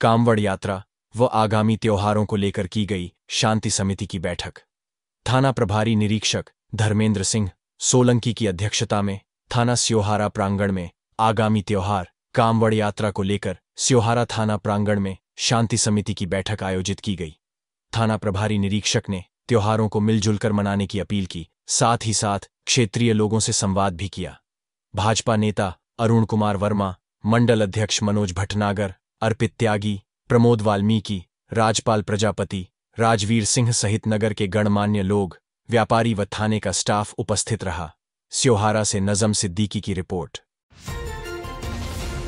कामवड़ यात्रा व आगामी त्योहारों को लेकर की गई शांति समिति की बैठक थाना प्रभारी निरीक्षक धर्मेंद्र सिंह सोलंकी की अध्यक्षता में थाना स्योहारा प्रांगण में आगामी त्योहार कामवड़ यात्रा को लेकर स्योहारा थाना प्रांगण में शांति समिति की बैठक आयोजित की गई थाना प्रभारी निरीक्षक ने त्योहारों को मिलजुल कर मनाने की अपील की साथ ही साथ क्षेत्रीय लोगों से संवाद भी किया भाजपा नेता अरुण कुमार वर्मा मंडल अध्यक्ष मनोज भटनागर अर्पित त्यागी प्रमोद वाल्मीकि राजपाल प्रजापति राजवीर सिंह सहित नगर के गणमान्य लोग व्यापारी व थाने का स्टाफ उपस्थित रहा स्योहारा से नजम सिद्दीकी की रिपोर्ट